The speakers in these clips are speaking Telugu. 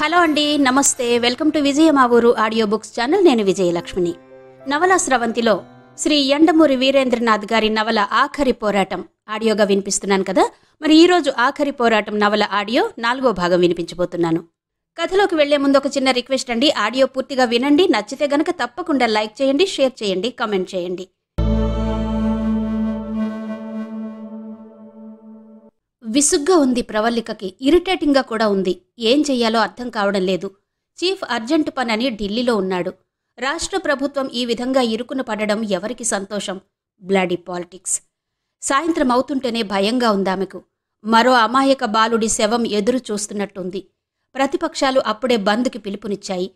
హలో అండి నమస్తే వెల్కమ్ టు విజయ మా ఊరు ఆడియో బుక్స్ ఛానల్ నేను విజయలక్ష్మిని నవల స్రవంతిలో శ్రీ ఎండమూరి వీరేంద్రనాథ్ గారి నవల ఆఖరి పోరాటం ఆడియోగా వినిపిస్తున్నాను కదా మరి ఈరోజు ఆఖరి పోరాటం నవల ఆడియో నాలుగో భాగం వినిపించబోతున్నాను కథలోకి వెళ్లే ముందు ఒక చిన్న రిక్వెస్ట్ అండి ఆడియో పూర్తిగా వినండి నచ్చితే గనక తప్పకుండా లైక్ చేయండి షేర్ చేయండి కామెంట్ చేయండి విసుగ్గా ఉంది ప్రవల్లికకి ఇరిటేటింగ్గా కూడా ఉంది ఏం చెయ్యాలో అర్థం కావడం లేదు చీఫ్ అర్జెంటు పని అని ఢిల్లీలో ఉన్నాడు రాష్ట్ర ప్రభుత్వం ఈ విధంగా ఇరుకున పడడం ఎవరికి సంతోషం బ్లడీ పాలిటిక్స్ సాయంత్రం అవుతుంటేనే భయంగా ఉందామెకు మరో అమాయక బాలుడి శవం ఎదురు చూస్తున్నట్టుంది ప్రతిపక్షాలు అప్పుడే బంద్కి పిలుపునిచ్చాయి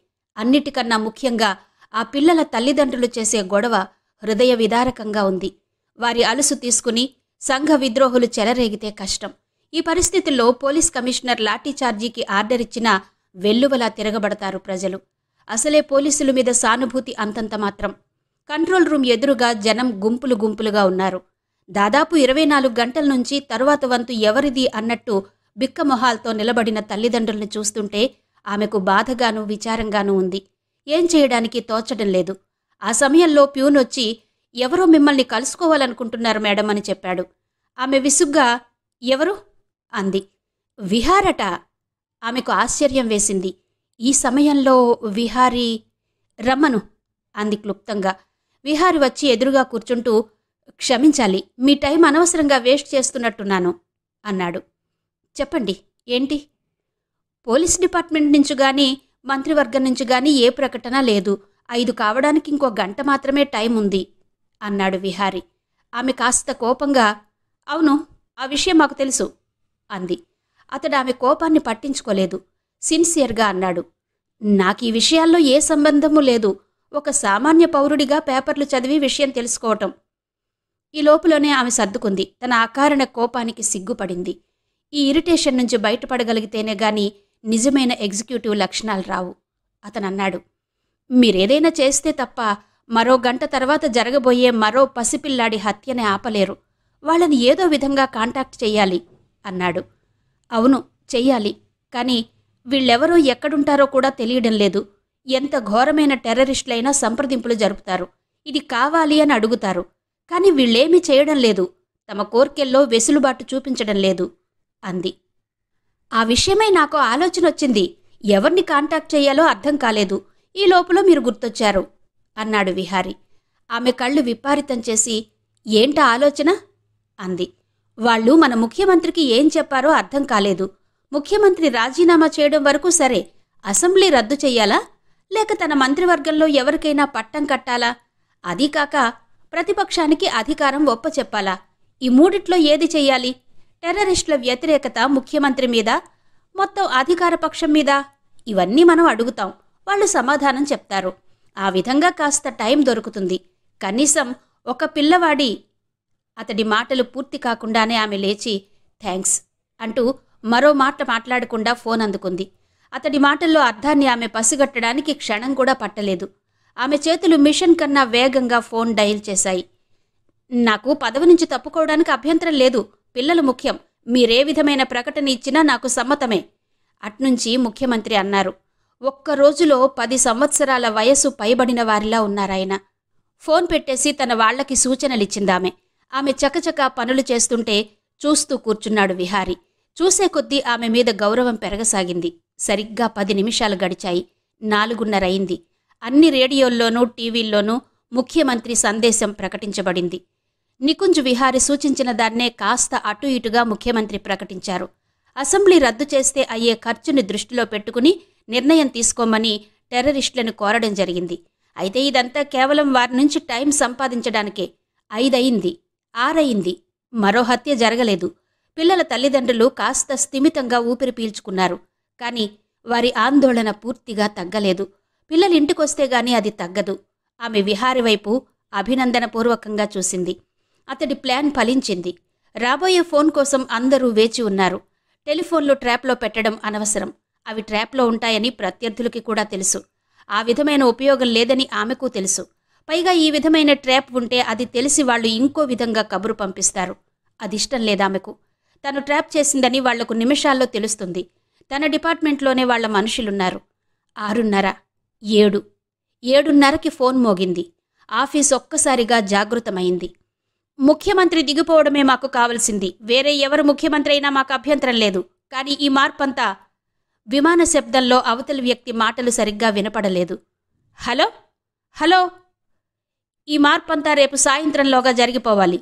అన్నిటికన్నా ముఖ్యంగా ఆ పిల్లల తల్లిదండ్రులు చేసే గొడవ హృదయ విదారకంగా ఉంది వారి అలుసు తీసుకుని సంఘ విద్రోహులు చెలరేగితే కష్టం ఈ పరిస్థితుల్లో పోలీస్ కమిషనర్ లాఠీచార్జీకి ఆర్డర్ ఇచ్చినా వెల్లువలా తిరగబడతారు ప్రజలు అసలే పోలీసుల మీద సానుభూతి అంతంత మాత్రం కంట్రోల్ రూమ్ ఎదురుగా జనం గుంపులు గుంపులుగా ఉన్నారు దాదాపు ఇరవై నాలుగు గంటల నుంచి తరువాత వంతు ఎవరిది అన్నట్టు బిక్కమొహాల్తో నిలబడిన తల్లిదండ్రులను చూస్తుంటే ఆమెకు బాధగాను విచారంగానూ ఉంది ఏం చేయడానికి తోచడం లేదు ఆ సమయంలో ప్యూన్ వచ్చి ఎవరో మిమ్మల్ని కలుసుకోవాలనుకుంటున్నారు మేడం అని చెప్పాడు ఆమె విసుగ్గా ఎవరు అంది విహారట ఆమెకు ఆశ్చర్యం వేసింది ఈ సమయంలో విహారీ రమ్మను అంది క్లుప్తంగా విహారి వచ్చి ఎదురుగా కూర్చుంటూ క్షమించాలి మీ టైం అనవసరంగా వేస్ట్ చేస్తున్నట్టున్నాను అన్నాడు చెప్పండి ఏంటి పోలీస్ డిపార్ట్మెంట్ నుంచి కానీ మంత్రివర్గం నుంచి కానీ ఏ ప్రకటన లేదు ఐదు కావడానికి ఇంకో గంట మాత్రమే టైం ఉంది అన్నాడు విహారి ఆమె కాస్త కోపంగా అవును ఆ విషయం మాకు తెలుసు అంది అతడు ఆమె కోపాన్ని పట్టించుకోలేదు సిన్సియర్గా అన్నాడు నాకు ఈ విషయాల్లో ఏ సంబంధము లేదు ఒక సామాన్య పౌరుడిగా పేపర్లు చదివి విషయం తెలుసుకోవటం ఈ లోపులోనే ఆమె సర్దుకుంది తన అకారణ కోపానికి సిగ్గుపడింది ఈ ఇరిటేషన్ నుంచి బయటపడగలిగితేనే గాని నిజమైన ఎగ్జిక్యూటివ్ లక్షణాలు రావు అతనన్నాడు మీరేదైనా చేస్తే తప్ప మరో గంట తర్వాత జరగబోయే మరో పసిపిల్లాడి హత్యని ఆపలేరు వాళ్ళని ఏదో విధంగా కాంటాక్ట్ చేయాలి అన్నాడు అవును చెయ్యాలి కానీ వీళ్ళెవరూ ఎక్కడుంటారో కూడా తెలియడం లేదు ఎంత ఘోరమైన టెర్రరిస్టులైనా సంప్రదింపులు జరుపుతారు ఇది కావాలి అని అడుగుతారు కానీ వీళ్ళేమీ చేయడం లేదు తమ కోర్కెల్లో వెసులుబాటు చూపించడం లేదు అంది ఆ విషయమై నాకు ఆలోచన వచ్చింది ఎవరిని కాంటాక్ట్ చేయాలో అర్థం కాలేదు ఈ లోపల మీరు గుర్తొచ్చారు అన్నాడు విహారి ఆమె కళ్ళు విపారితం చేసి ఏంట ఆలోచన అంది వాళ్ళు మన ముఖ్యమంత్రికి ఏం చెప్పారో అర్థం కాలేదు ముఖ్యమంత్రి రాజీనామా చేయడం వరకు సరే అసెంబ్లీ రద్దు చేయాలా లేక తన మంత్రివర్గంలో ఎవరికైనా పట్టం కట్టాలా అది కాక ప్రతిపక్షానికి అధికారం ఒప్పచెప్పాలా ఈ మూడిట్లో ఏది చేయాలి టెర్రరిస్టుల వ్యతిరేకత ముఖ్యమంత్రి మీద మొత్తం అధికార పక్షం మీద ఇవన్నీ మనం అడుగుతాం వాళ్ళు సమాధానం చెప్తారు ఆ విధంగా కాస్త టైం దొరుకుతుంది కనీసం ఒక పిల్లవాడి అతడి మాటలు పూర్తి కాకుండానే ఆమె లేచి థ్యాంక్స్ అంటూ మరో మాట మాట్లాడకుండా ఫోన్ అందుకుంది అతడి మాటల్లో అర్థాన్ని ఆమె పసిగట్టడానికి క్షణం కూడా పట్టలేదు ఆమె చేతులు మిషన్ కన్నా వేగంగా ఫోన్ డయల్ చేశాయి నాకు పదవి నుంచి తప్పుకోవడానికి అభ్యంతరం లేదు పిల్లలు ముఖ్యం మీరే విధమైన ప్రకటన ఇచ్చినా నాకు సమ్మతమే అట్నుంచి ముఖ్యమంత్రి అన్నారు ఒక్క రోజులో పది సంవత్సరాల వయసు పైబడిన వారిలా ఉన్నారాయన ఫోన్ పెట్టేసి తన వాళ్లకి సూచనలిచ్చిందామే ఆమె చకచకా పనులు చేస్తుంటే చూస్తూ కూర్చున్నాడు విహారి చూసే కొద్దీ ఆమె మీద గౌరవం పెరగసాగింది సరిగ్గా పది నిమిషాలు గడిచాయి నాలుగున్నరయింది అన్ని రేడియోల్లోనూ టీవీల్లోనూ ముఖ్యమంత్రి సందేశం ప్రకటించబడింది నికుంజ్ విహారి సూచించిన దాన్నే కాస్త అటు ఇటుగా ముఖ్యమంత్రి ప్రకటించారు అసెంబ్లీ రద్దు చేస్తే అయ్యే ఖర్చుని దృష్టిలో పెట్టుకుని నిర్ణయం తీసుకోమని టెర్రరిస్టులను కోరడం జరిగింది అయితే ఇదంతా కేవలం వారి నుంచి టైం సంపాదించడానికే ఐదయింది ఆరయింది మరో హత్య జరగలేదు పిల్లల తల్లిదండ్రులు కాస్త స్థిమితంగా ఊపిరి పీల్చుకున్నారు కానీ వారి ఆందోళన పూర్తిగా తగ్గలేదు పిల్లలింటికొస్తే గాని అది తగ్గదు ఆమె విహారి వైపు అభినందనపూర్వకంగా చూసింది అతడి ప్లాన్ ఫలించింది రాబోయే ఫోన్ కోసం అందరూ వేచి ఉన్నారు టెలిఫోన్లు ట్రాప్లో పెట్టడం అనవసరం అవి ట్రాప్లో ఉంటాయని ప్రత్యర్థులకి కూడా తెలుసు ఆ విధమైన ఉపయోగం లేదని ఆమెకు తెలుసు పైగా ఈ విధమైన ట్రాప్ ఉంటే అది తెలిసి వాళ్ళు ఇంకో విధంగా కబురు పంపిస్తారు అది ఇష్టం లేదామెకు తను ట్రాప్ చేసిందని వాళ్లకు నిమిషాల్లో తెలుస్తుంది తన డిపార్ట్మెంట్లోనే వాళ్ల మనుషులున్నారు ఆరున్నర ఏడు ఏడున్నరకి ఫోన్ మోగింది ఆఫీస్ ఒక్కసారిగా జాగృతమైంది ముఖ్యమంత్రి దిగిపోవడమే మాకు కావలసింది వేరే ఎవరు ముఖ్యమంత్రి అయినా మాకు అభ్యంతరం లేదు కానీ ఈ మార్పంతా విమాన శబ్దంలో అవతలి వ్యక్తి మాటలు సరిగ్గా వినపడలేదు హలో హలో ఈ మార్పంతా రేపు సాయంత్రంలోగా జరిగిపోవాలి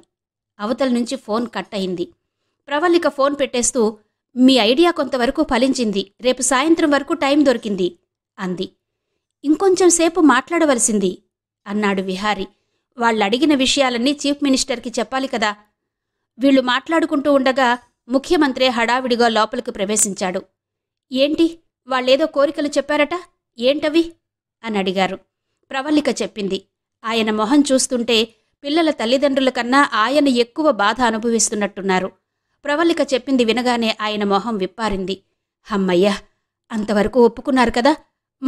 అవతల నుంచి ఫోన్ కట్ అయింది ప్రవల్లిక ఫోన్ పెట్టేస్తూ మీ ఐడియా కొంతవరకు ఫలించింది రేపు సాయంత్రం వరకు టైం దొరికింది అంది ఇంకొంచెం సేపు మాట్లాడవలసింది అన్నాడు విహారి వాళ్ళు అడిగిన విషయాలన్నీ చీఫ్ మినిస్టర్కి చెప్పాలి కదా వీళ్ళు మాట్లాడుకుంటూ ఉండగా ముఖ్యమంత్రి హడావిడిగా లోపలికి ప్రవేశించాడు ఏంటి వాళ్ళేదో కోరికలు చెప్పారట ఏంటవి అని అడిగారు ప్రవల్లిక చెప్పింది ఆయన మొహం చూస్తుంటే పిల్లల తల్లిదండ్రుల కన్నా ఆయన ఎక్కువ బాధ అనుభవిస్తున్నట్టున్నారు ప్రవళిక చెప్పింది వినగానే ఆయన మొహం విప్పారింది హమ్మయ్యా అంతవరకు ఒప్పుకున్నారు కదా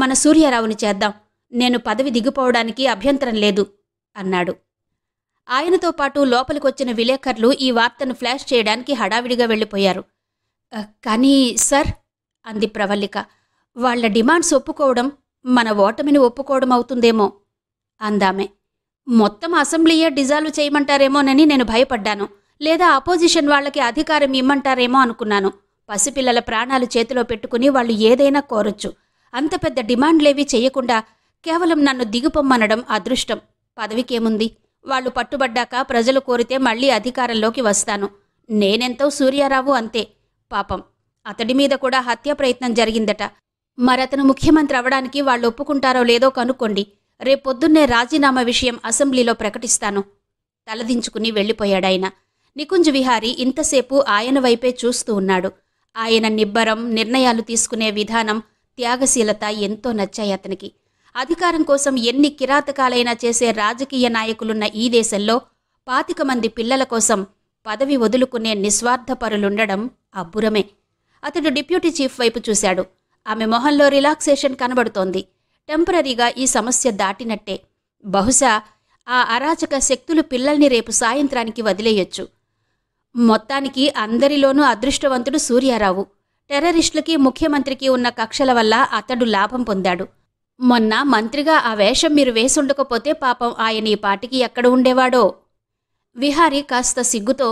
మన సూర్యారావుని చేద్దాం నేను పదవి దిగిపోవడానికి అభ్యంతరం లేదు అన్నాడు ఆయనతో పాటు లోపలికొచ్చిన విలేకరులు ఈ వార్తను ఫ్లాష్ చేయడానికి హడావిడిగా వెళ్ళిపోయారు కానీ సార్ అంది ప్రవల్లిక వాళ్ల డిమాండ్స్ ఒప్పుకోవడం మన ఓటమిని ఒప్పుకోవడం అవుతుందేమో అందామె మొత్తం అసెంబ్లీయే డిజాల్వ్ చేయమంటారేమోనని నేను భయపడ్డాను లేదా అపోజిషన్ వాళ్ళకి అధికారం ఇమ్మంటారేమో అనుకున్నాను పసిపిల్లల ప్రాణాలు చేతిలో పెట్టుకుని వాళ్ళు ఏదైనా కోరొచ్చు అంత పెద్ద డిమాండ్లేవీ చేయకుండా కేవలం నన్ను దిగుపొమ్మనడం అదృష్టం పదవికేముంది వాళ్ళు పట్టుబడ్డాక ప్రజలు కోరితే మళ్ళీ అధికారంలోకి వస్తాను నేనెంతో సూర్యారావు అంతే పాపం అతడి మీద కూడా హత్య ప్రయత్నం జరిగిందట మరతను ముఖ్యమంత్రి అవడానికి వాళ్ళు ఒప్పుకుంటారో లేదో కనుక్కోండి రేపొద్దున్నే రాజీనామా విషయం అసెంబ్లీలో ప్రకటిస్తాను తలదించుకుని వెళ్ళిపోయాడాయన నికుంజ్ విహారి ఇంతసేపు ఆయన వైపే చూస్తూ ఉన్నాడు ఆయన నిబ్బరం నిర్ణయాలు తీసుకునే విధానం త్యాగశీలత ఎంతో నచ్చాయి అతనికి అధికారం కోసం ఎన్ని కిరాతకాలైనా చేసే రాజకీయ నాయకులున్న ఈ దేశంలో పాతిక మంది పిల్లల కోసం పదవి వదులుకునే నిస్వార్థపరులుండడం అబ్బురమే అతడు డిప్యూటీ చీఫ్ వైపు చూశాడు ఆమె మొహంలో రిలాక్సేషన్ కనబడుతోంది టెంపరీగా ఈ సమస్య దాటినట్టే బహుశా ఆ అరాచక శక్తులు పిల్లల్ని రేపు సాయంత్రానికి వదిలేయొచ్చు మొత్తానికి అందరిలోనూ అదృష్టవంతుడు సూర్యారావు టెర్రరిస్టులకి ముఖ్యమంత్రికి ఉన్న కక్షల వల్ల అతడు లాభం పొందాడు మొన్న మంత్రిగా ఆ వేషం మీరు వేసుండకపోతే పాపం ఆయన ఈ పాటికి ఎక్కడ ఉండేవాడో విహారి కాస్త సిగ్గుతో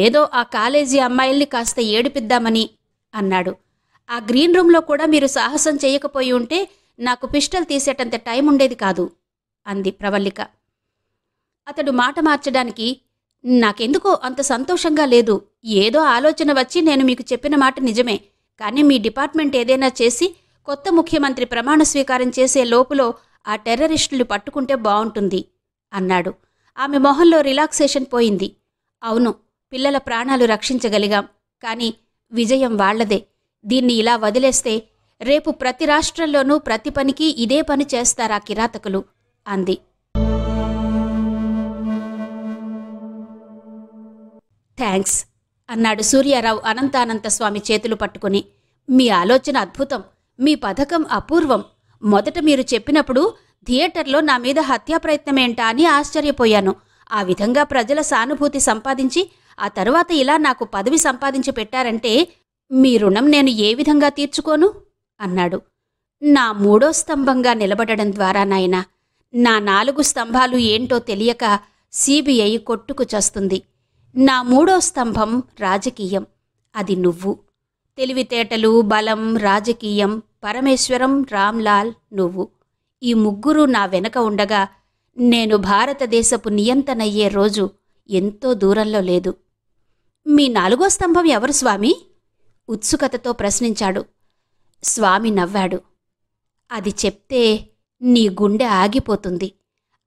ఏదో ఆ కాలేజీ అమ్మాయిల్ని కాస్త ఏడిపిద్దామని అన్నాడు ఆ గ్రీన్ రూమ్లో కూడా మీరు సాహసం చేయకపోయి ఉంటే నాకు పిస్టల్ తీసేటంత టైం ఉండేది కాదు అంది ప్రవల్లిక అతడు మాట మార్చడానికి నాకెందుకో అంత సంతోషంగా లేదు ఏదో ఆలోచన వచ్చి నేను మీకు చెప్పిన మాట నిజమే కానీ మీ డిపార్ట్మెంట్ ఏదైనా చేసి కొత్త ముఖ్యమంత్రి ప్రమాణ స్వీకారం చేసే లోపులో ఆ టెర్రరిస్టులు పట్టుకుంటే బావుంటుంది అన్నాడు ఆమె మొహంలో రిలాక్సేషన్ పోయింది అవును పిల్లల ప్రాణాలు రక్షించగలిగాం కానీ విజయం వాళ్లదే దీన్ని ఇలా వదిలేస్తే రేపు ప్రతి రాష్ట్రంలోనూ ప్రతి పనికి ఇదే పని చేస్తారా కిరాతకులు అంది థ్యాంక్స్ అన్నాడు సూర్యారావు అనంతానంత స్వామి చేతులు పట్టుకుని మీ ఆలోచన అద్భుతం మీ పథకం అపూర్వం మొదట మీరు చెప్పినప్పుడు థియేటర్లో నా మీద హత్యా ప్రయత్నమేంటా అని ఆశ్చర్యపోయాను ఆ విధంగా ప్రజల సానుభూతి సంపాదించి ఆ తర్వాత ఇలా నాకు పదవి సంపాదించి పెట్టారంటే మీ రుణం నేను ఏ విధంగా తీర్చుకోను అన్నాడు నా మూడో స్తంభంగా నిలబడడం ద్వారా నాయన నా నాలుగు స్తంభాలు ఏంటో తెలియక సిబిఐ కొట్టుకు చస్తుంది నా మూడో స్తంభం రాజకీయం అది నువ్వు తెలివితేటలు బలం రాజకీయం పరమేశ్వరం రామ్లాల్ నువ్వు ఈ ముగ్గురు నా వెనక ఉండగా నేను భారతదేశపు నియంతనయ్యే రోజు ఎంతో దూరంలో లేదు మీ నాలుగో స్తంభం ఎవరు స్వామి ఉత్సుకతతో ప్రశ్నించాడు స్వామి నవ్వాడు అది చెప్తే నీ గుండె ఆగిపోతుంది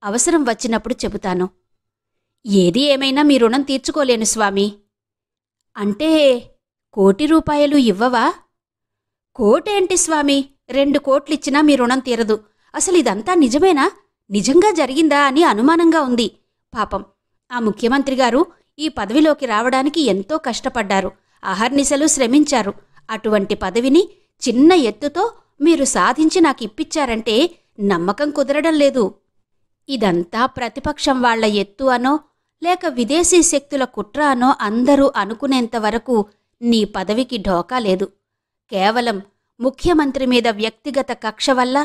అవసరం వచ్చినప్పుడు చెబుతాను ఏది ఏమైనా మీ రుణం తీర్చుకోలేను స్వామి అంటే కోటి రూపాయలు ఇవ్వవా కోటేంటి స్వామి రెండు కోట్లిచ్చినా మీ రుణం తీరదు అసలు ఇదంతా నిజమేనా నిజంగా జరిగిందా అని అనుమానంగా ఉంది పాపం ఆ ముఖ్యమంత్రి గారు ఈ పదవిలోకి రావడానికి ఎంతో కష్టపడ్డారు అహర్నిశలు శ్రమించారు అటువంటి పదవిని చిన్న ఎత్తుతో మీరు సాధించి నాకు ఇప్పించారంటే నమ్మకం కుదరడం లేదు ఇదంతా ప్రతిపక్షం వాళ్ల ఎత్తు అనో లేక విదేశీ శక్తుల కుట్ర అనో అందరూ అనుకునేంత వరకు నీ పదవికి ఢోకా లేదు కేవలం ముఖ్యమంత్రి మీద వ్యక్తిగత కక్ష వల్ల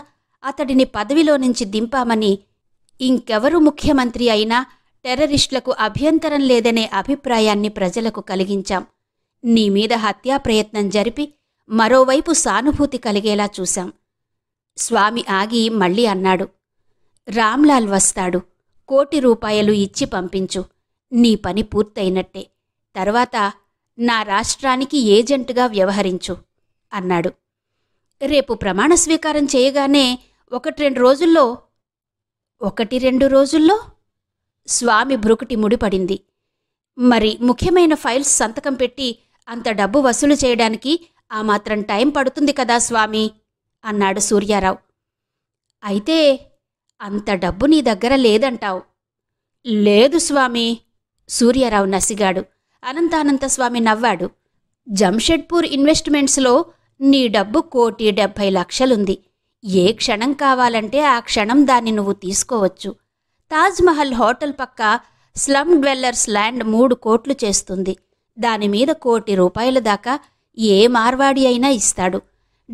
అతడిని పదవిలో నుంచి దింపామని ఇంకెవరు ముఖ్యమంత్రి అయినా టెర్రరిస్టులకు అభ్యంతరం లేదనే అభిప్రాయాన్ని ప్రజలకు కలిగించాం నీ మీద హత్యాప్రయత్నం జరిపి మరోవైపు సానుభూతి కలిగేలా చూశాం స్వామి ఆగి మళ్ళీ అన్నాడు రామ్లాల్ వస్తాడు కోటి రూపాయలు ఇచ్చి పంపించు నీ పని పూర్తయినట్టే తర్వాత నా రాష్ట్రానికి ఏజెంట్గా వ్యవహరించు అన్నాడు రేపు ప్రమాణ స్వీకారం చేయగానే ఒకటి రెండు రోజుల్లో ఒకటి రెండు రోజుల్లో స్వామి భ్రుకుటి ముడిపడింది మరి ముఖ్యమైన ఫైల్స్ సంతకం పెట్టి అంత డబ్బు వసూలు చేయడానికి ఆ మాత్రం టైం పడుతుంది కదా స్వామి అన్నాడు సూర్యారావు అయితే అంత డబ్బు నీ దగ్గర లేదంటావు లేదు స్వామి సూర్యారావు నసిగాడు అనంతానంత స్వామి నవ్వాడు జంషెడ్పూర్ ఇన్వెస్ట్మెంట్స్లో నీ డబ్బు కోటి డెబ్భై లక్షలుంది ఏ క్షణం కావాలంటే ఆ క్షణం దాన్ని నువ్వు తీసుకోవచ్చు తాజ్మహల్ హోటల్ పక్క స్లమ్ డ్వెల్లర్స్ ల్యాండ్ మూడు కోట్లు చేస్తుంది దానిమీద కోటి రూపాయల దాకా ఏ మార్వాడి అయినా ఇస్తాడు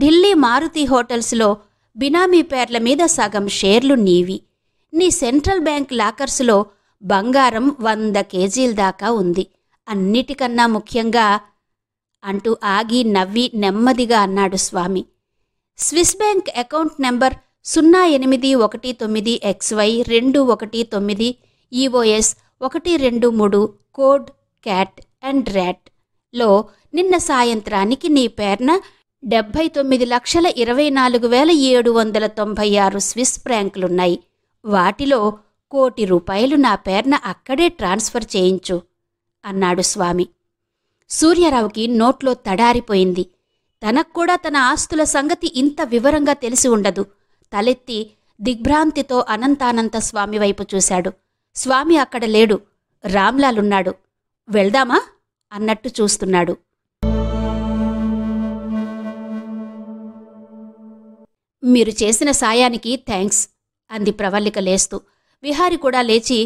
ఢిల్లీ మారుతి హోటల్స్లో బినామీ పేర్ల మీద సగం షేర్లు నీవి నీ సెంట్రల్ బ్యాంక్ లాకర్స్లో బంగారం వంద కేజీల దాకా ఉంది అన్నిటికన్నా ముఖ్యంగా అంటూ ఆగి నవ్వి నెమ్మదిగా అన్నాడు స్వామి స్విస్ బ్యాంక్ అకౌంట్ నెంబర్ సున్నా ఎనిమిది ఒకటి తొమ్మిది ఎక్స్వై రెండు ఒకటి తొమ్మిది ఈఓఎస్ ఒకటి రెండు మూడు కోడ్ క్యాట్ అండ్ ర్యాట్లో నిన్న సాయంత్రానికి నీ పేరున డెబ్బై తొమ్మిది లక్షల ఇరవై నాలుగు వేల ఏడు వందల తొంభై ఆరు స్విస్ ఫ్రాంక్లున్నాయి వాటిలో కోటి రూపాయలు నా పేరున అక్కడే ట్రాన్స్ఫర్ చేయించు అన్నాడు స్వామి సూర్యారావుకి నోట్లో తడారిపోయింది తనక్కూడా తన ఆస్తుల సంగతి ఇంత వివరంగా తెలిసి ఉండదు తలెత్తి దిగ్భ్రాంతితో అనంతానంత స్వామి వైపు చూశాడు స్వామి అక్కడ లేడు రామ్లాలున్నాడు వెళ్దామా అన్నట్టు చూస్తున్నాడు మీరు చేసిన సాయానికి థ్యాంక్స్ అంది ప్రవల్లిక లేస్తూ విహారి కూడా లేచి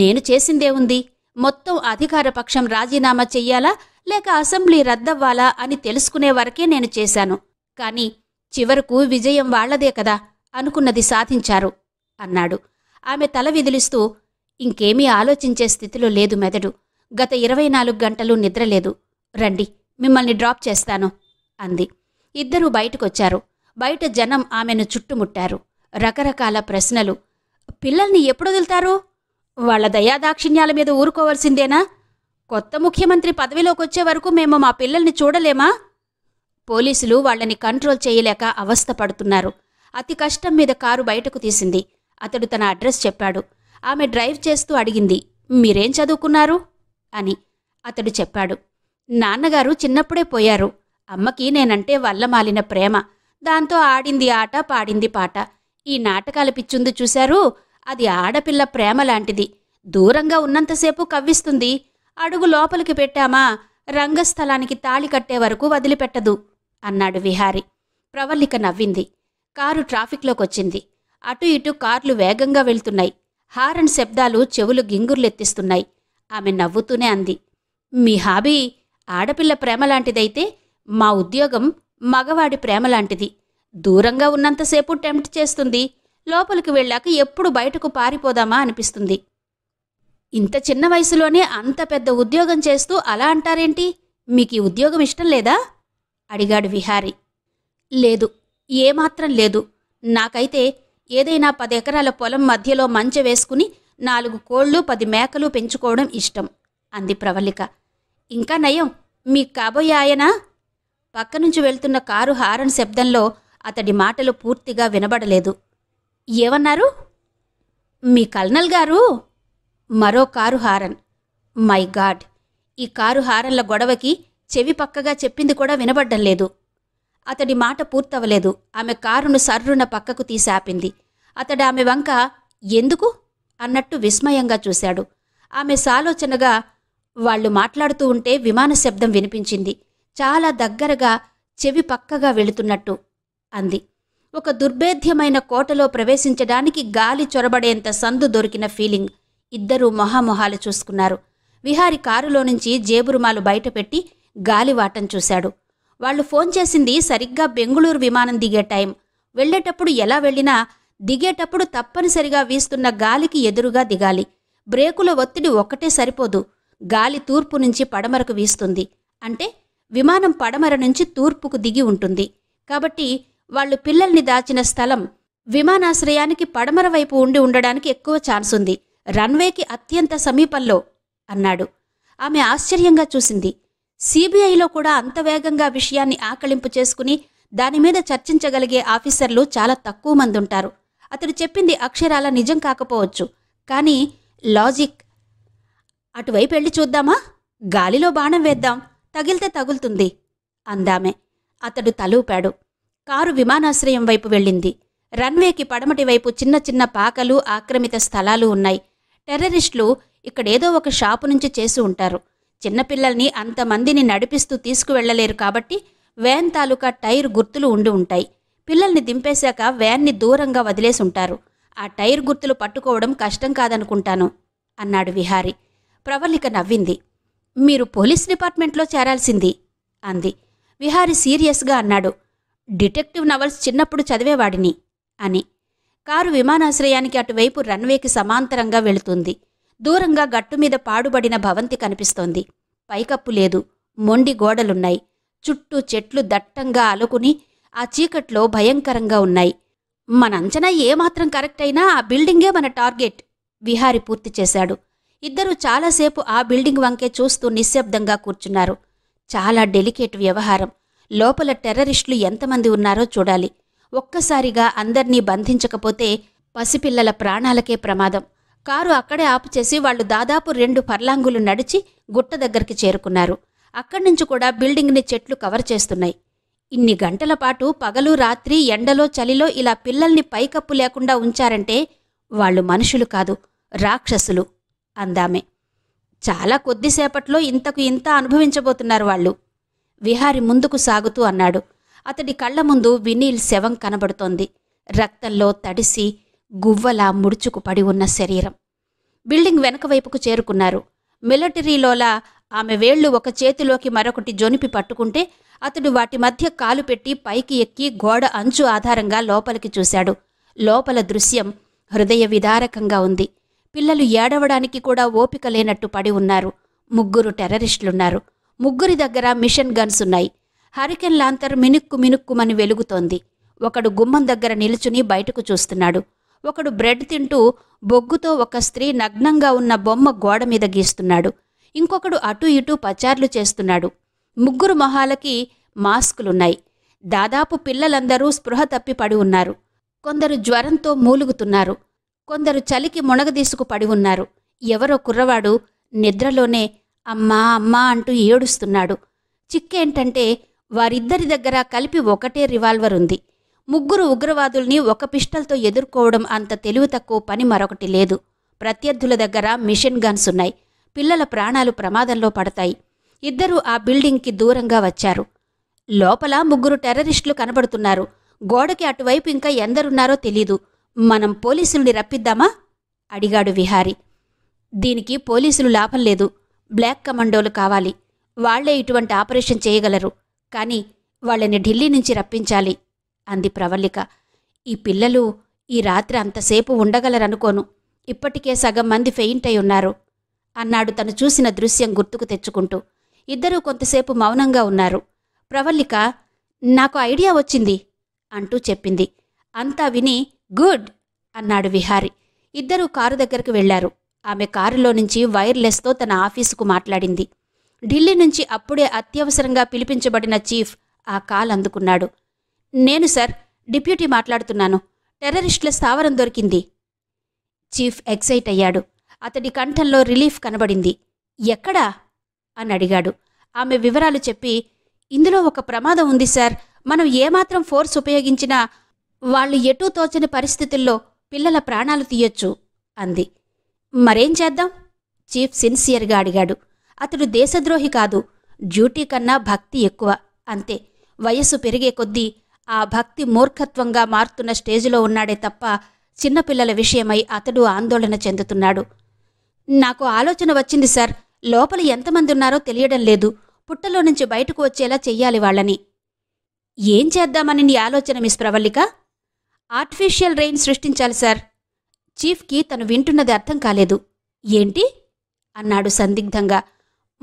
నేను చేసిందే ఉంది మొత్తం అధికారపక్షం రాజీనామా చెయ్యాలా లేక అసెంబ్లీ రద్దవ్వాలా అని తెలుసుకునే వరకే నేను చేశాను కానీ చివరకు విజయం వాళ్లదే కదా అనుకున్నది సాధించారు అన్నాడు ఆమె తల విదిలిస్తూ ఇంకేమీ ఆలోచించే స్థితిలో లేదు మెదడు గత ఇరవై నాలుగు గంటలు నిద్రలేదు రండి మిమ్మల్ని డ్రాప్ చేస్తాను అంది ఇద్దరూ బయటకొచ్చారు బయట జనం ఆమెను చుట్టుముట్టారు రకరకాల ప్రశ్నలు పిల్లల్ని ఎప్పుడు వదులుతారు వాళ్ళ దయాదాక్షిణ్యాల మీద ఊరుకోవాల్సిందేనా కొత్త ముఖ్యమంత్రి పదవిలోకి వచ్చే వరకు మేము మా పిల్లల్ని చూడలేమా పోలీసులు వాళ్ళని కంట్రోల్ చేయలేక అవస్థపడుతున్నారు అతి కష్టం మీద కారు బయటకు తీసింది అతడు తన అడ్రస్ చెప్పాడు ఆమె డ్రైవ్ చేస్తూ అడిగింది మీరేం చదువుకున్నారు అని అతడు చెప్పాడు నాన్నగారు చిన్నప్పుడే పోయారు అమ్మకి నేనంటే వల్లమాలిన ప్రేమ దాంతో ఆడింది ఆట పాడింది పాట ఈ నాటకాలు పిచ్చుంది చూశారు అది ఆడపిల్ల ప్రేమ లాంటిది దూరంగా ఉన్నంతసేపు కవ్విస్తుంది అడుగు లోపలికి పెట్టామా రంగస్థలానికి తాళి కట్టే వరకు వదిలిపెట్టదు అన్నాడు విహారి ప్రవల్లిక నవ్వింది కారు ట్రాఫిక్లోకొచ్చింది అటు ఇటు కార్లు వేగంగా వెళ్తున్నాయి హారన్ శబ్దాలు చెవులు గింగుర్లెత్తిస్తున్నాయి ఆమె నవ్వుతూనే అంది మీ హాబీ ఆడపిల్ల ప్రేమ లాంటిదైతే మా ఉద్యోగం మగవాడి ప్రేమ లాంటిది దూరంగా ఉన్నంతసేపు టెంప్ట్ చేస్తుంది లోపలికి వెళ్ళాక ఎప్పుడు బయటకు పారిపోదామా అనిపిస్తుంది ఇంత చిన్న వయసులోనే అంత పెద్ద ఉద్యోగం చేస్తూ అలా అంటారేంటి మీకు ఈ ఉద్యోగం ఇష్టం లేదా అడిగాడు విహారీ లేదు ఏమాత్రం లేదు నాకైతే ఏదైనా పది ఎకరాల పొలం మధ్యలో మంచె వేసుకుని నాలుగు కోళ్ళు పది మేకలు పెంచుకోవడం ఇష్టం అంది ప్రవళిక ఇంకా నయం మీకు కాబోయే ఆయన పక్క నుంచి వెళ్తున్న కారు హారన్ శబ్దంలో అతడి మాటలు పూర్తిగా వినబడలేదు ఏమన్నారు మీ కల్నల్ గారు మరో కారు హారన్ మై గాడ్ ఈ కారు హారన్ల గొడవకి చెవి పక్కగా చెప్పింది కూడా వినబడ్డం లేదు అతడి మాట పూర్తవలేదు ఆమె కారును సర్రున పక్కకు తీసాపింది అతడు ఆమె వంక ఎందుకు అన్నట్టు విస్మయంగా చూశాడు ఆమె సాలోచనగా వాళ్ళు మాట్లాడుతూ ఉంటే విమాన శబ్దం వినిపించింది చాలా దగ్గరగా చెవి పక్కగా వెళుతున్నట్టు అంది ఒక దుర్భేద్యమైన కోటలో ప్రవేశించడానికి గాలి చొరబడేంత సందు దొరికిన ఫీలింగ్ ఇద్దరూ మొహామొహాలు చూసుకున్నారు విహారి కారులో నుంచి జేబురుమాలు బయటపెట్టి గాలివాటం చూశాడు వాళ్ళు ఫోన్ చేసింది సరిగ్గా బెంగుళూరు విమానం దిగే టైం వెళ్ళేటప్పుడు ఎలా వెళ్ళినా దిగేటప్పుడు తప్పనిసరిగా వీస్తున్న గాలికి ఎదురుగా దిగాలి బ్రేకుల ఒత్తిడి ఒక్కటే సరిపోదు గాలి తూర్పు నుంచి పడమరకు వీస్తుంది అంటే విమానం పడమర నుంచి తూర్పుకు దిగి ఉంటుంది కాబట్టి వాళ్ళు పిల్లల్ని దాచిన స్థలం విమానాశ్రయానికి పడమర వైపు ఉండి ఉండడానికి ఎక్కువ ఛాన్స్ ఉంది రన్వేకి అత్యంత సమీపంలో అన్నాడు ఆమె ఆశ్చర్యంగా చూసింది సిబిఐలో కూడా అంత వేగంగా విషయాన్ని ఆకళింపు చేసుకుని దానిమీద చర్చించగలిగే ఆఫీసర్లు చాలా తక్కువ మంది ఉంటారు అతడు చెప్పింది అక్షరాల నిజం కాకపోవచ్చు కానీ లాజిక్ అటువైపు వెళ్ళి చూద్దామా గాలిలో బాణం వేద్దాం తగిలితే తగులుతుంది అందామె అతడు తలూపాడు కారు విమానాశ్రయం వైపు వెళ్ళింది రన్వేకి పడమటి వైపు చిన్న చిన్న పాకలు ఆక్రమిత స్థలాలు ఉన్నాయి టెర్రరిస్టులు ఇక్కడేదో ఒక షాపు నుంచి చేసి ఉంటారు చిన్నపిల్లల్ని అంతమందిని నడిపిస్తూ తీసుకువెళ్లలేరు కాబట్టి వ్యాన్ తాలూకా టైర్ గుర్తులు ఉండి ఉంటాయి పిల్లల్ని దింపేశాక వ్యాన్ని దూరంగా వదిలేసి ఉంటారు ఆ టైర్ గుర్తులు పట్టుకోవడం కష్టం కాదనుకుంటాను అన్నాడు విహారి ప్రవళిక నవ్వింది మీరు పోలీస్ డిపార్ట్మెంట్లో చేరాల్సింది అంది విహారి సీరియస్గా అన్నాడు డిటెక్టివ్ నవల్స్ చిన్నప్పుడు చదివేవాడిని అని కారు విమానాశ్రయానికి అటువైపు రన్వేకి సమాంతరంగా వెళుతుంది దూరంగా గట్టుమీద పాడుబడిన భవంతి కనిపిస్తోంది పైకప్పు లేదు మొండి గోడలున్నాయి చుట్టూ చెట్లు దట్టంగా అలుకుని ఆ చీకట్లో భయంకరంగా ఉన్నాయి మన అంచనా ఏమాత్రం కరెక్ట్ అయినా ఆ బిల్డింగే మన టార్గెట్ విహారి పూర్తి చేశాడు ఇద్దరు చాలాసేపు ఆ బిల్డింగ్ వంకే చూస్తూ నిశ్శబ్దంగా కూర్చున్నారు చాలా డెలికేట్ వ్యవహారం లోపల టెర్రరిస్టులు ఎంతమంది ఉన్నారో చూడాలి ఒక్కసారిగా అందర్నీ బంధించకపోతే పసిపిల్లల ప్రాణాలకే ప్రమాదం కారు అక్కడే ఆపుచేసి వాళ్ళు దాదాపు రెండు పర్లాంగులు నడిచి గుట్ట దగ్గరికి చేరుకున్నారు అక్కడి నుంచి కూడా బిల్డింగ్ని చెట్లు కవర్ చేస్తున్నాయి ఇన్ని గంటల పాటు పగలు రాత్రి ఎండలో చలిలో ఇలా పిల్లల్ని పైకప్పు లేకుండా ఉంచారంటే వాళ్ళు మనుషులు కాదు రాక్షసులు అందామె చాలా కొద్దిసేపట్లో ఇంతకు ఇంత అనుభవించబోతున్నారు వాళ్ళు విహారి ముందుకు సాగుతూ అన్నాడు అతడి కళ్ళ ముందు వినీల్ శవం కనబడుతోంది రక్తంలో తడిసి గువ్వలా ముడుచుకు పడి ఉన్న శరీరం బిల్డింగ్ వెనక వైపుకు చేరుకున్నారు మిలటరీలోలా ఆమె వేళ్లు ఒక చేతిలోకి మరొకటి జొనిపి పట్టుకుంటే అతడు వాటి మధ్య కాలు పెట్టి పైకి ఎక్కి గోడ అంచు ఆధారంగా లోపలికి చూశాడు లోపల దృశ్యం హృదయ విదారకంగా ఉంది పిల్లలు ఏడవడానికి కూడా ఓపిక లేనట్టు పడి ఉన్నారు ముగ్గురు టెర్రరిస్టులున్నారు ముగ్గురి దగ్గర మిషన్ గన్స్ ఉన్నాయి హరికెన్ లాంతర్ మినుక్కు మినుక్కుమని వెలుగుతోంది ఒకడు గుమ్మం దగ్గర నిలుచుని బయటకు చూస్తున్నాడు ఒకడు బ్రెడ్ తింటూ బొగ్గుతో ఒక స్త్రీ నగ్నంగా ఉన్న బొమ్మ గోడ మీద గీస్తున్నాడు ఇంకొకడు అటు ఇటు పచార్లు చేస్తున్నాడు ముగ్గురు మొహాలకి మాస్కులున్నాయి దాదాపు పిల్లలందరూ స్పృహ తప్పి పడి ఉన్నారు కొందరు జ్వరంతో మూలుగుతున్నారు కొందరు చలికి మునగదీసుకు పడి ఉన్నారు ఎవరో కుర్రవాడు నిద్రలోనే అమ్మా అమ్మా అంటూ ఏడుస్తున్నాడు చిక్కేంటంటే వారిద్దరి దగ్గర కలిపి ఒకటే రివాల్వర్ ఉంది ముగ్గురు ఉగ్రవాదుల్ని ఒక పిస్టల్తో ఎదుర్కోవడం అంత తెలివి తక్కువ పని మరొకటి లేదు ప్రత్యర్థుల దగ్గర మిషన్ గన్స్ ఉన్నాయి పిల్లల ప్రాణాలు ప్రమాదంలో పడతాయి ఇద్దరు ఆ బిల్డింగ్కి దూరంగా వచ్చారు లోపల ముగ్గురు టెర్రరిస్టులు కనబడుతున్నారు గోడకి అటువైపు ఇంకా ఎందరున్నారో తెలీదు మనం పోలీసుల్ని రప్పిద్దామా అడిగాడు విహారీ దీనికి పోలీసులు లాభం లేదు బ్లాక్ కమాండోలు కావాలి వాళ్లే ఇటువంటి ఆపరేషన్ చేయగలరు కానీ వాళ్ళని ఢిల్లీ నుంచి రప్పించాలి అంది ప్రవల్లిక ఈ పిల్లలు ఈ రాత్రి అంతసేపు ఉండగలరనుకోను ఇప్పటికే సగం మంది ఫెయింట్ అయి ఉన్నారు అన్నాడు తను చూసిన దృశ్యం గుర్తుకు తెచ్చుకుంటూ ఇద్దరూ కొంతసేపు మౌనంగా ఉన్నారు ప్రవల్లిక నాకు ఐడియా వచ్చింది అంటూ చెప్పింది అంతా విని గుడ్ అన్నాడు విహారి ఇద్దరూ కారు దగ్గరకు వెళ్లారు ఆమె కారులో నుంచి వైర్లెస్తో తన ఆఫీసుకు మాట్లాడింది ఢిల్లీ నుంచి అప్పుడే అత్యవసరంగా పిలిపించబడిన చీఫ్ ఆ కాల్ అందుకున్నాడు నేను సార్ డిప్యూటీ మాట్లాడుతున్నాను టెర్రరిస్టుల స్థావరం దొరికింది చీఫ్ ఎక్సైట్ అయ్యాడు అతడి కంఠంలో రిలీఫ్ కనబడింది ఎక్కడా అని అడిగాడు ఆమె వివరాలు చెప్పి ఇందులో ఒక ప్రమాదం ఉంది సార్ మనం ఏమాత్రం ఫోర్స్ ఉపయోగించినా వాళ్ళు ఎటూ తోచని పరిస్థితుల్లో పిల్లల ప్రాణాలు తీయొచ్చు అంది మరేం చేద్దాం చీఫ్ సిన్సియర్గా అడిగాడు అతడు దేశద్రోహి కాదు డ్యూటీ కన్నా భక్తి ఎక్కువ అంతే వయస్సు పెరిగే కొద్దీ ఆ భక్తి మూర్ఖత్వంగా మారుతున్న స్టేజిలో ఉన్నాడే తప్ప చిన్నపిల్లల విషయమై అతడు ఆందోళన చెందుతున్నాడు నాకు ఆలోచన వచ్చింది సార్ లోపల ఎంతమంది ఉన్నారో తెలియడం లేదు పుట్టలో నుంచి బయటకు వచ్చేలా చెయ్యాలి వాళ్ళని ఏం చేద్దామని నీ ఆలోచన మిస్ ప్రవల్లిక ఆర్టిఫిషియల్ రెయిన్ సృష్టించాలి సార్ చీఫ్కి తను వింటున్నది అర్థం కాలేదు ఏంటి అన్నాడు సందిగ్ధంగా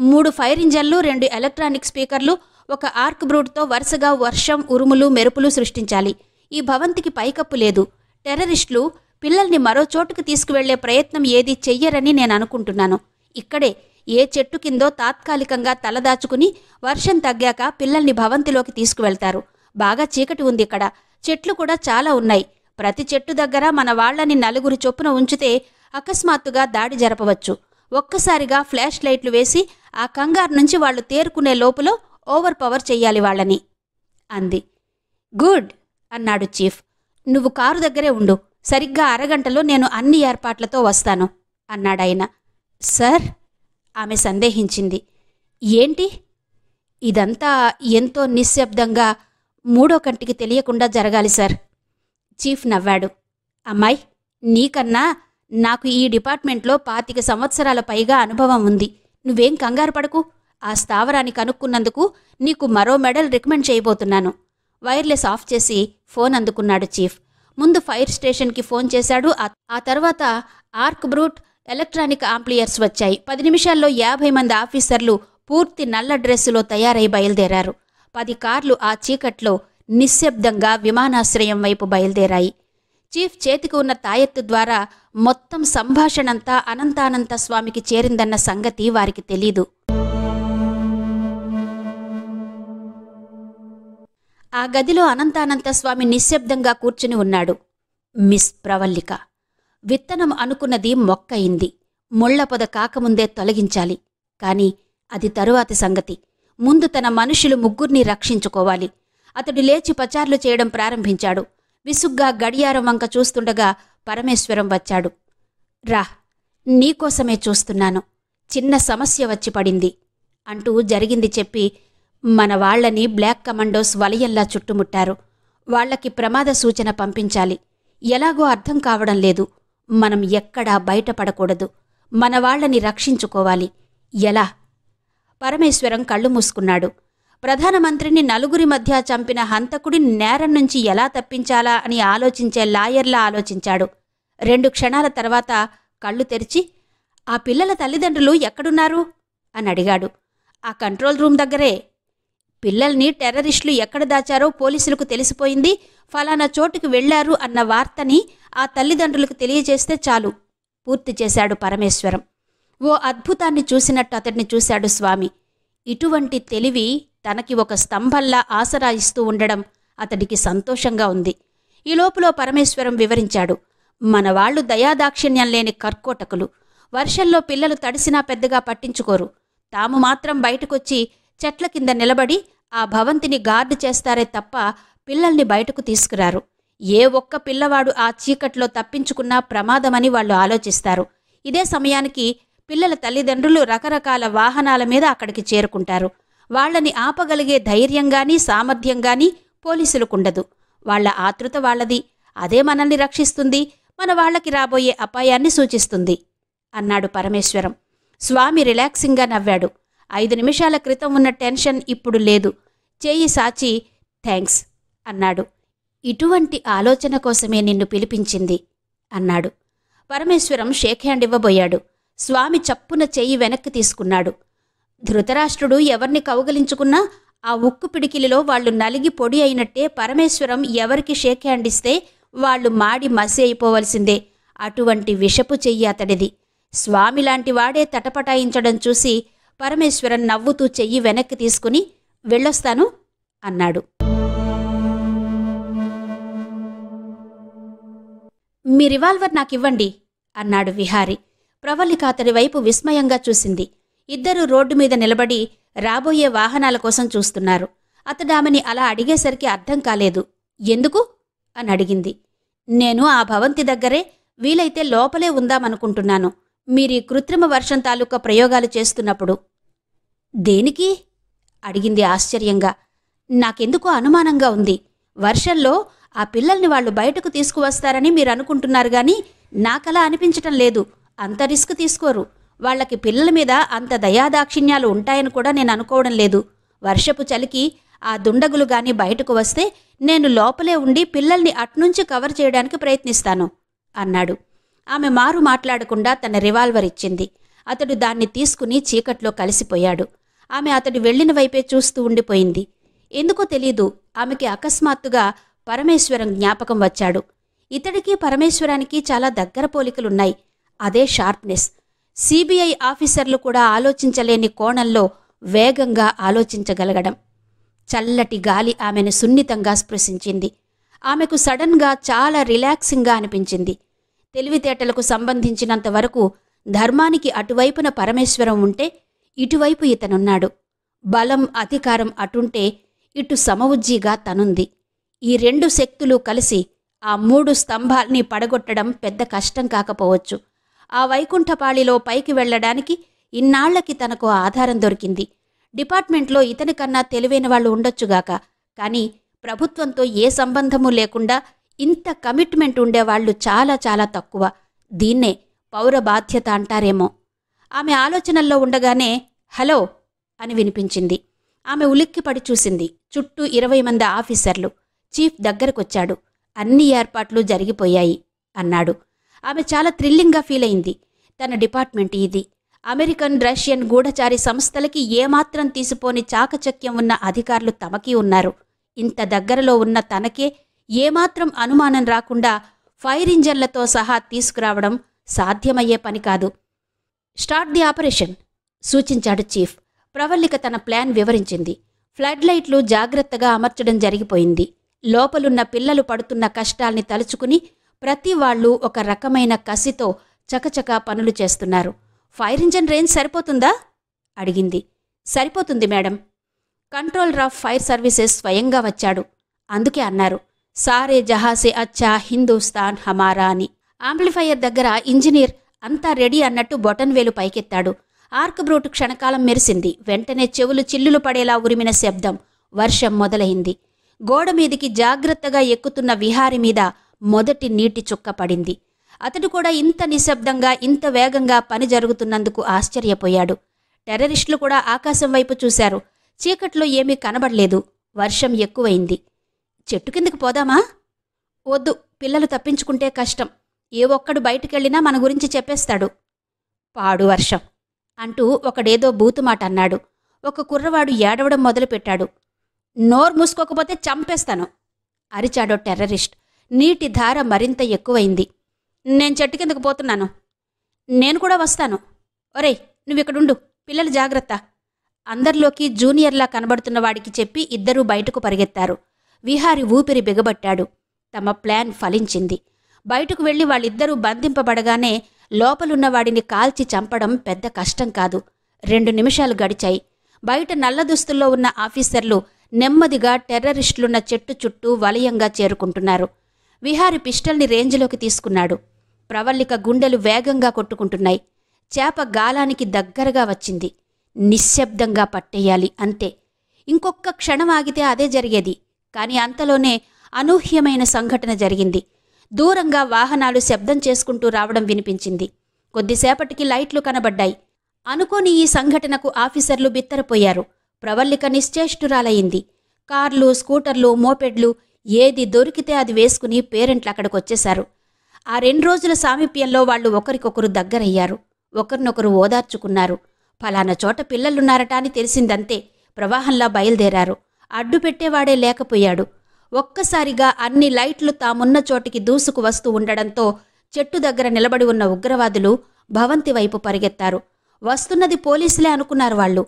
మూడు ఫైర్ ఇంజన్లు రెండు ఎలక్ట్రానిక్ స్పీకర్లు ఒక ఆర్క్ బ్రూడ్తో వరుసగా వర్షం ఉరుములు మెరుపులు సృష్టించాలి ఈ భవంతికి పైకప్పు లేదు టెర్రరిస్టులు పిల్లల్ని మరో చోటుకు తీసుకువెళ్లే ప్రయత్నం ఏది చెయ్యరని నేను అనుకుంటున్నాను ఇక్కడే ఏ చెట్టు కిందో తాత్కాలికంగా తలదాచుకుని వర్షం తగ్గాక పిల్లల్ని భవంతిలోకి తీసుకువెళ్తారు బాగా చీకటి ఉంది ఇక్కడ చెట్లు కూడా చాలా ఉన్నాయి ప్రతి చెట్టు దగ్గర మన వాళ్లని నలుగురు చొప్పున ఉంచితే అకస్మాత్తుగా దాడి జరపవచ్చు ఒక్కసారిగా ఫ్లాష్ లైట్లు వేసి ఆ కంగారు నుంచి వాళ్ళు తేరుకునే లోపల ఓవర్ పవర్ చెయ్యాలి వాళ్ళని అంది గుడ్ అన్నాడు చీఫ్ నువ్వు కారు దగ్గరే ఉండు సరిగ్గా అరగంటలో నేను అన్ని ఏర్పాట్లతో వస్తాను అన్నాడాయన సార్ ఆమె సందేహించింది ఏంటి ఇదంతా ఎంతో నిశ్శబ్దంగా మూడో కంటికి తెలియకుండా జరగాలి సార్ చీఫ్ నవ్వాడు అమ్మాయి నీకన్నా నాకు ఈ డిపార్ట్మెంట్లో పాతిక సంవత్సరాల పైగా అనుభవం ఉంది నువ్వేం కంగారు పడకు ఆ స్థావరాన్ని కనుక్కున్నందుకు నీకు మరో మెడల్ రికమెండ్ చేయబోతున్నాను వైర్లెస్ ఆఫ్ చేసి ఫోన్ అందుకున్నాడు చీఫ్ ముందు ఫైర్ స్టేషన్కి ఫోన్ చేశాడు ఆ తర్వాత ఆర్క్ బ్రూట్ ఎలక్ట్రానిక్ ఆంప్లియర్స్ వచ్చాయి పది నిమిషాల్లో యాభై మంది ఆఫీసర్లు పూర్తి నల్ల డ్రెస్సులో తయారై బయలుదేరారు పది కార్లు ఆ చీకట్లో నిశ్శబ్దంగా విమానాశ్రయం వైపు బయలుదేరాయి చీఫ్ చేతికి ఉన్న తాయెత్తు ద్వారా మొత్తం సంభాషణంతా అనంతానంత స్వామికి చేరిందన్న సంగతి వారికి తెలీదు ఆ గదిలో అనంతానంత స్వామి నిశ్శబ్దంగా కూర్చుని ఉన్నాడు మిస్ ప్రవల్లిక విత్తనం అనుకున్నది మొక్కయింది ముళ్ల పొద కాకముందే తొలగించాలి కాని అది తరువాతి సంగతి ముందు తన మనుషులు ముగ్గురిని రక్షించుకోవాలి అతడు లేచి పచార్లు చేయడం ప్రారంభించాడు విసుగ్గా గడియారం వంక చూస్తుండగా పరమేశ్వరం వచ్చాడు రా నీకోసమే చూస్తున్నాను చిన్న సమస్య వచ్చి పడింది అంటూ జరిగింది చెప్పి మన వాళ్లని బ్లాక్ కమాండోస్ వలయల్లా చుట్టుముట్టారు వాళ్లకి ప్రమాద సూచన పంపించాలి ఎలాగో అర్థం కావడం లేదు మనం ఎక్కడా బయటపడకూడదు మన వాళ్లని రక్షించుకోవాలి ఎలా పరమేశ్వరం కళ్ళు మూసుకున్నాడు ప్రధానమంత్రిని నలుగురి మధ్య చంపిన హంతకుడి నేరం నుంచి ఎలా తప్పించాలా అని ఆలోచించే లాయర్లా ఆలోచించాడు రెండు క్షణాల తర్వాత కళ్ళు తెరిచి ఆ పిల్లల తల్లిదండ్రులు ఎక్కడున్నారు అని అడిగాడు ఆ కంట్రోల్ రూమ్ దగ్గరే పిల్లల్ని టెర్రరిస్టులు ఎక్కడ దాచారో పోలీసులకు తెలిసిపోయింది ఫలానా చోటుకు వెళ్లారు అన్న వార్తని ఆ తల్లిదండ్రులకు తెలియజేస్తే చాలు పూర్తి చేశాడు పరమేశ్వరం ఓ అద్భుతాన్ని చూసినట్టు అతడిని చూశాడు స్వామి ఇటువంటి తెలివి తనకి ఒక స్తంభంలా ఆసరాయిస్తూ ఉండడం అతడికి సంతోషంగా ఉంది ఈ లోపులో పరమేశ్వరం వివరించాడు మనవాళ్లు దయాదాక్షిణ్యం లేని కర్కోటకులు వర్షంలో పిల్లలు తడిసినా పెద్దగా పట్టించుకోరు తాము మాత్రం బయటకొచ్చి చెట్ల కింద నిలబడి ఆ భవంతిని గార్డు చేస్తారే తప్ప పిల్లల్ని బయటకు తీసుకురారు ఏ ఒక్క పిల్లవాడు ఆ చీకట్లో తప్పించుకున్నా ప్రమాదమని వాళ్ళు ఆలోచిస్తారు ఇదే సమయానికి పిల్లల తల్లిదండ్రులు రకరకాల వాహనాల మీద అక్కడికి చేరుకుంటారు వాళ్లని ఆపగలిగే ధైర్యం గాని సామర్థ్యం గాని పోలీసులకుండదు వాళ్ల ఆతృత వాళ్లది అదే మనల్ని రక్షిస్తుంది మన వాళ్లకి రాబోయే అపాయాన్ని సూచిస్తుంది అన్నాడు పరమేశ్వరం స్వామి రిలాక్సింగ్గా నవ్వాడు ఐదు నిమిషాల క్రితం ఉన్న టెన్షన్ ఇప్పుడు లేదు చేయి సాచి థ్యాంక్స్ అన్నాడు ఇటువంటి ఆలోచన కోసమే నిన్ను పిలిపించింది అన్నాడు పరమేశ్వరం షేక్ హ్యాండ్ ఇవ్వబోయాడు స్వామి చప్పున చెయ్యి వెనక్కి తీసుకున్నాడు ధృతరాష్ట్రుడు ఎవరిని కౌగలించుకున్నా ఆ ఉక్కు పిడికిలిలో వాళ్ళు నలిగి పొడి అయినట్టే పరమేశ్వరం ఎవరికి షేక్ హ్యాండ్ ఇస్తే వాళ్ళు మాడి మసి అయిపోవలసిందే అటువంటి విషపు చెయ్యి అతడిది స్వామి లాంటి వాడే తటపటాయించడం చూసి పరమేశ్వరం నవ్వుతూ చెయ్యి వెనక్కి తీసుకుని వెళ్ళొస్తాను అన్నాడు మీ రివాల్వర్ నాకివ్వండి అన్నాడు విహారీ ప్రవల్లిక అతడి వైపు విస్మయంగా చూసింది ఇద్దరూ రోడ్డు మీద నిలబడి రాబోయే వాహనాల కోసం చూస్తున్నారు అతడామని అలా అడిగేసరికి అర్థం కాలేదు ఎందుకు అని అడిగింది నేను ఆ భవంతి దగ్గరే వీలైతే లోపలే ఉందామనుకుంటున్నాను మీరీ కృత్రిమ వర్షం తాలూకా ప్రయోగాలు చేస్తున్నప్పుడు దేనికి అడిగింది ఆశ్చర్యంగా నాకెందుకో అనుమానంగా ఉంది వర్షంలో ఆ పిల్లల్ని వాళ్ళు బయటకు తీసుకువస్తారని మీరు అనుకుంటున్నారు కానీ నాకలా అనిపించటం లేదు అంత రిస్క్ తీసుకోరు వాళ్ళకి పిల్లల మీద అంత దయాదాక్షిణ్యాలు ఉంటాయని కూడా నేను అనుకోవడం లేదు వర్షపు చలికి ఆ దుండగులు గాని బయటకు వస్తే నేను లోపలే ఉండి పిల్లల్ని అట్నుంచి కవర్ చేయడానికి ప్రయత్నిస్తాను అన్నాడు ఆమె మారు మాట్లాడకుండా తన రివాల్వర్ ఇచ్చింది అతడు దాన్ని తీసుకుని చీకట్లో కలిసిపోయాడు ఆమె అతడు వెళ్లిన వైపే చూస్తూ ఉండిపోయింది ఎందుకో తెలీదు ఆమెకి అకస్మాత్తుగా పరమేశ్వరం జ్ఞాపకం వచ్చాడు ఇతడికి పరమేశ్వరానికి చాలా దగ్గర పోలికలున్నాయి అదే షార్ప్నెస్ సిబిఐ ఆఫీసర్లు కూడా ఆలోచించలేని కోణంలో వేగంగా ఆలోచించగలగడం చల్లటి గాలి ఆమెను సున్నితంగా స్పృశించింది ఆమెకు సడన్గా చాలా రిలాక్సింగ్గా అనిపించింది తెలివితేటలకు సంబంధించినంత వరకు ధర్మానికి అటువైపున పరమేశ్వరం ఉంటే ఇటువైపు ఇతనున్నాడు బలం అధికారం అటుంటే ఇటు సమవుజ్జీగా తనుంది ఈ రెండు శక్తులు కలిసి ఆ మూడు స్తంభాల్ని పడగొట్టడం పెద్ద కష్టం కాకపోవచ్చు ఆ వైకుంఠపాళిలో పైకి వెళ్లడానికి ఇన్నాళ్లకి తనకు ఆధారం దొరికింది డిపార్ట్మెంట్లో ఇతని కన్నా తెలివైన వాళ్ళు ఉండొచ్చుగాక కానీ ప్రభుత్వంతో ఏ సంబంధము లేకుండా ఇంత కమిట్మెంట్ ఉండేవాళ్లు చాలా చాలా తక్కువ దీన్నే పౌర బాధ్యత అంటారేమో ఆమె ఆలోచనల్లో ఉండగానే హలో అని వినిపించింది ఆమె ఉలిక్కిపడి చూసింది చుట్టూ ఇరవై మంది ఆఫీసర్లు చీఫ్ దగ్గరకొచ్చాడు అన్ని ఏర్పాట్లు జరిగిపోయాయి అన్నాడు ఆమె చాలా థ్రిల్లింగ్గా ఫీల్ అయింది తన డిపార్ట్మెంట్ ఇది అమెరికన్ రష్యన్ గూఢచారి సంస్థలకి ఏమాత్రం తీసిపోని చాకచక్యం ఉన్న అధికారులు తమకీ ఉన్నారు ఇంత దగ్గరలో ఉన్న తనకే ఏమాత్రం అనుమానం రాకుండా ఫైర్ ఇంజన్లతో సహా తీసుకురావడం సాధ్యమయ్యే పని కాదు స్టార్ట్ ది ఆపరేషన్ సూచించాడు చీఫ్ ప్రవల్లిక తన ప్లాన్ వివరించింది ఫ్లడ్ లైట్లు జాగ్రత్తగా అమర్చడం జరిగిపోయింది లోపలున్న పిల్లలు పడుతున్న కష్టాల్ని తలుచుకుని ప్రతి వాళ్ళు ఒక రకమైన కసితో చకచక పనులు చేస్తున్నారు ఫైర్ ఇంజన్ రేంజ్ సరిపోతుందా అడిగింది సరిపోతుంది madam controller of fire services స్వయంగా వచ్చాడు అందుకే అన్నారు సారే జహాసే అచ్చా హిందూస్థాన్ హమారా అని ఆంప్లిఫైయర్ దగ్గర ఇంజనీర్ అంతా రెడీ అన్నట్టు బొటన్ వేలు పైకెత్తాడు ఆర్క్ బ్రూట్ క్షణకాలం మెరిసింది వెంటనే చెవులు చిల్లులు పడేలా ఉరిమిన శబ్దం వర్షం మొదలైంది గోడ మీదికి జాగ్రత్తగా ఎక్కుతున్న విహారి మీద మొదటి నీటి చుక్క పడింది అతడు కూడా ఇంత నిశ్శబ్దంగా ఇంత వేగంగా పని జరుగుతున్నందుకు ఆశ్చర్యపోయాడు టెర్రరిస్టులు కూడా ఆకాశం వైపు చూశారు చీకట్లో ఏమీ కనబడలేదు వర్షం ఎక్కువైంది చెట్టు కిందకి పోదామా వద్దు పిల్లలు తప్పించుకుంటే కష్టం ఏ ఒక్కడు బయటకెళ్ళినా మన గురించి చెప్పేస్తాడు పాడు వర్షం అంటూ ఒకడేదో బూతుమాట అన్నాడు ఒక కుర్రవాడు ఏడవడం మొదలుపెట్టాడు నోరు మూసుకోకపోతే చంపేస్తాను అరిచాడో టెర్రరిస్ట్ నీటి ధార మరింత ఎక్కువైంది నేను చెట్టు కిందకు పోతున్నాను నేను కూడా వస్తాను ఒరే నువ్వు ఇక్కడుండు పిల్లలు జాగ్రత్త అందరిలోకి జూనియర్లా కనబడుతున్న వాడికి చెప్పి ఇద్దరూ బయటకు పరిగెత్తారు విహారి ఊపిరి బిగబట్టాడు తమ ప్లాన్ ఫలించింది బయటకు వెళ్లి వాళ్ళిద్దరూ బంధింపబడగానే లోపలున్న వాడిని కాల్చి చంపడం పెద్ద కష్టం కాదు రెండు నిమిషాలు గడిచాయి బయట నల్ల దుస్తుల్లో ఉన్న ఆఫీసర్లు నెమ్మదిగా టెర్రరిస్టులున్న చెట్టు చుట్టూ వలయంగా చేరుకుంటున్నారు విహారి పిస్టల్ని రేంజ్లోకి తీసుకున్నాడు ప్రవల్లిక గుండెలు వేగంగా కొట్టుకుంటున్నాయి చేప గాలానికి దగ్గరగా వచ్చింది నిశ్శబ్దంగా పట్టేయాలి అంతే ఇంకొక క్షణం ఆగితే అదే జరిగేది కానీ అంతలోనే అనూహ్యమైన సంఘటన జరిగింది దూరంగా వాహనాలు శబ్దం చేసుకుంటూ రావడం వినిపించింది కొద్దిసేపటికి లైట్లు కనబడ్డాయి అనుకోని ఈ సంఘటనకు ఆఫీసర్లు బిత్తరపోయారు ప్రవల్లిక నిశ్చేష్టురాలయ్యింది కార్లు స్కూటర్లు మోపెడ్లు ఏది దొరికితే అది వేసుకుని పేరెంట్లు అక్కడికి వచ్చేశారు ఆ రెండు రోజుల సామీప్యంలో వాళ్ళు ఒకరికొకరు దగ్గరయ్యారు ఒకరినొకరు ఓదార్చుకున్నారు ఫలానా చోట పిల్లలున్నారట అని తెలిసిందంతే ప్రవాహంలా బయలుదేరారు అడ్డు పెట్టేవాడే లేకపోయాడు ఒక్కసారిగా అన్ని లైట్లు తామున్న చోటికి దూసుకు వస్తూ ఉండడంతో చెట్టు దగ్గర నిలబడి ఉన్న ఉగ్రవాదులు భవంతి వైపు పరిగెత్తారు వస్తున్నది పోలీసులే అనుకున్నారు వాళ్ళు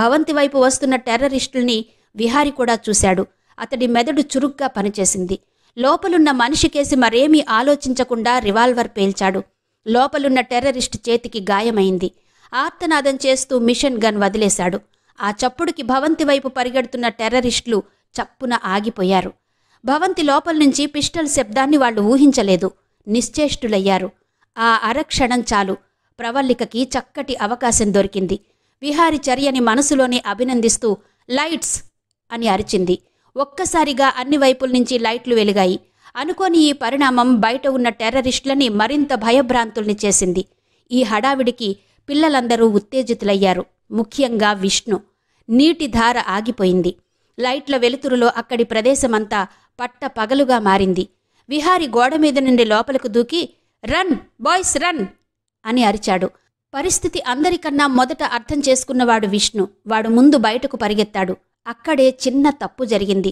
భవంతి వైపు వస్తున్న టెర్రరిస్టుల్ని విహారి కూడా చూశాడు అతడి మెదడు చురుగ్గా పనిచేసింది లోపలున్న మనిషి కేసి మరేమీ ఆలోచించకుండా రివాల్వర్ పేల్చాడు లోపలున్న టెర్రరిస్ట్ చేతికి గాయమైంది ఆర్తనాదం చేస్తూ మిషన్ గన్ వదిలేశాడు ఆ చప్పుడుకి భవంతి వైపు పరిగెడుతున్న టెర్రరిస్టులు చప్పున ఆగిపోయారు భవంతి లోపల నుంచి పిస్టల్ శబ్దాన్ని వాళ్ళు ఊహించలేదు నిశ్చేష్టులయ్యారు ఆ అరక్షణం చాలు ప్రవల్లికకి చక్కటి అవకాశం దొరికింది విహారి చర్యని మనసులోనే అభినందిస్తూ లైట్స్ అని అరిచింది ఒక్కసారిగా అన్ని వైపుల నుంచి లైట్లు వెలిగాయి అనుకోని ఈ పరిణామం బయట ఉన్న టెర్రరిస్టులని మరింత భయభ్రాంతుల్ని చేసింది ఈ హడావిడికి పిల్లలందరూ ఉత్తేజితులయ్యారు ముఖ్యంగా విష్ణు నీటి ధార ఆగిపోయింది లైట్ల వెలుతురులో అక్కడి ప్రదేశమంతా పట్ట పగలుగా మారింది విహారి గోడ మీద నుండి లోపలకు దూకి రన్ బాయ్స్ రన్ అని అరిచాడు పరిస్థితి అందరికన్నా మొదట అర్థం చేసుకున్నవాడు విష్ణు వాడు ముందు బయటకు పరిగెత్తాడు అక్కడే చిన్న తప్పు జరిగింది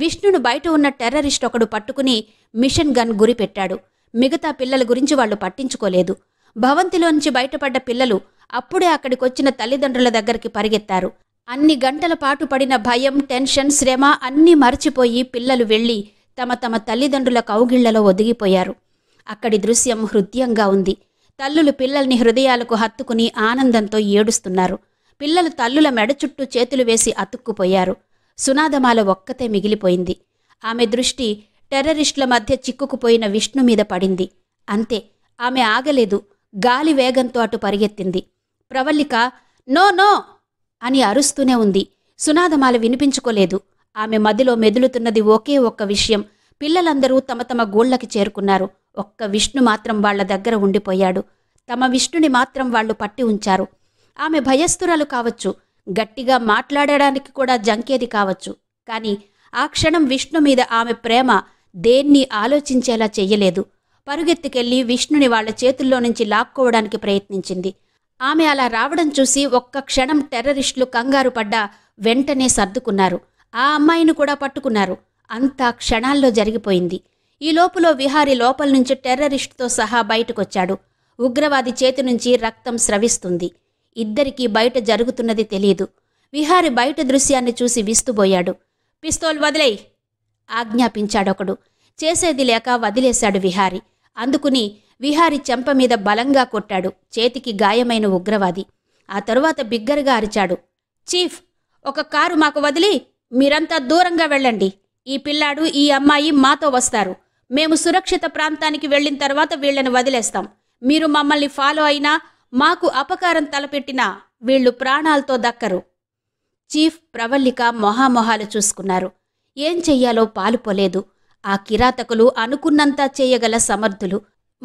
విష్ణును బయట ఉన్న టెర్రరిస్ట్ ఒకడు పట్టుకుని మిషన్ గన్ గురి పెట్టాడు మిగతా పిల్లల గురించి వాళ్ళు పట్టించుకోలేదు భవంతిలోంచి బయటపడ్డ పిల్లలు అప్పుడే అక్కడికొచ్చిన తల్లిదండ్రుల దగ్గరికి పరిగెత్తారు అన్ని గంటల పాటు పడిన భయం టెన్షన్ శ్రమ అన్నీ మరచిపోయి పిల్లలు వెళ్ళి తమ తమ తల్లిదండ్రుల కౌగిళ్లలో ఒదిగిపోయారు అక్కడి దృశ్యం హృద్యంగా ఉంది తల్లులు పిల్లల్ని హృదయాలకు హత్తుకుని ఆనందంతో ఏడుస్తున్నారు పిల్లలు తల్లుల మెడ చుట్టూ చేతులు వేసి అతుక్కుపోయారు సునాదమాల ఒక్కతే మిగిలిపోయింది ఆమె దృష్టి టెర్రరిస్టుల మధ్య చిక్కుకుపోయిన విష్ణు మీద పడింది అంతే ఆమె ఆగలేదు గాలి వేగంతో అటు పరిగెత్తింది ప్రవల్లిక నో నో అని అరుస్తూనే ఉంది సునాదమాల వినిపించుకోలేదు ఆమె మదిలో మెదులుతున్నది ఒకే ఒక్క విషయం పిల్లలందరూ తమ తమ గోళ్లకి చేరుకున్నారు ఒక్క విష్ణు మాత్రం వాళ్ల దగ్గర ఉండిపోయాడు తమ విష్ణుని మాత్రం వాళ్ళు పట్టి ఉంచారు ఆమె భయస్థురాలు కావచ్చు గట్టిగా మాట్లాడడానికి కూడా జంకేది కావచ్చు కానీ ఆ క్షణం విష్ణు మీద ఆమె ప్రేమ దేన్ని ఆలోచించేలా చెయ్యలేదు పరుగెత్తుకెళ్లి విష్ణుని వాళ్ల చేతుల్లో నుంచి లాక్కోవడానికి ప్రయత్నించింది ఆమె అలా రావడం చూసి ఒక్క క్షణం టెర్రరిస్టులు కంగారు పడ్డా వెంటనే సర్దుకున్నారు ఆ అమ్మాయిని కూడా పట్టుకున్నారు అంతా క్షణాల్లో జరిగిపోయింది ఈ లోపల విహారి లోపల నుంచి టెర్రరిస్టుతో సహా బయటకొచ్చాడు ఉగ్రవాది చేతి నుంచి రక్తం స్రవిస్తుంది ఇద్దరికీ బయట జరుగుతున్నది తెలియదు విహారి బయట దృశ్యాన్ని చూసి విస్తుబోయాడు పిస్తోల్ వదిలేయ్ ఆజ్ఞాపించాడొకడు చేసేది లేక వదిలేశాడు విహారి అందుకుని విహారి చెంప మీద బలంగా కొట్టాడు చేతికి గాయమైన ఉగ్రవాది ఆ తరువాత బిగ్గరగా అరిచాడు చీఫ్ ఒక కారు మాకు వదిలి మీరంతా దూరంగా వెళ్ళండి ఈ పిల్లాడు ఈ అమ్మాయి మాతో వస్తారు మేము సురక్షిత ప్రాంతానికి వెళ్ళిన తర్వాత వీళ్ళని వదిలేస్తాం మీరు మమ్మల్ని ఫాలో అయినా మాకు అపకారం తలపెట్టినా వీళ్లు ప్రాణాలతో దక్కరు చీఫ్ ప్రవల్లిక మొహామొహాలు చూసుకున్నారు ఏం చెయ్యాలో పాలుపోలేదు ఆ కిరాతకులు అనుకున్నంతా చేయగల సమర్థులు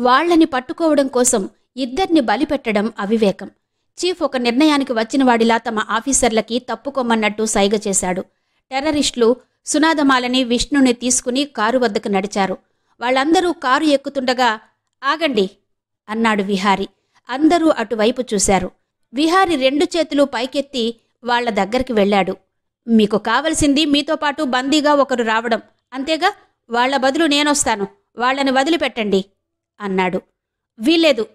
వాళ్లని పట్టుకోవడం కోసం ఇద్దర్ని బలిపెట్టడం అవివేకం చీఫ్ ఒక నిర్ణయానికి వచ్చినవాడిలా తమ ఆఫీసర్లకి తప్పుకోమన్నట్టు సైగ చేశాడు టెర్రరిస్టులు సునాదమాలని విష్ణుని తీసుకుని కారు వద్దకు నడిచారు వాళ్ళందరూ కారు ఎక్కుతుండగా ఆగండి అన్నాడు విహారీ అందరూ అటువైపు చూశారు విహారి రెండు చేతులు పైకెత్తి వాళ్ల దగ్గరికి వెళ్ళాడు మీకు కావలసింది మీతో పాటు బందీగా ఒకరు రావడం అంతేగా వాళ్ల బదులు నేనొస్తాను వాళ్లని వదిలిపెట్టండి అన్నాడు వీల్లేదు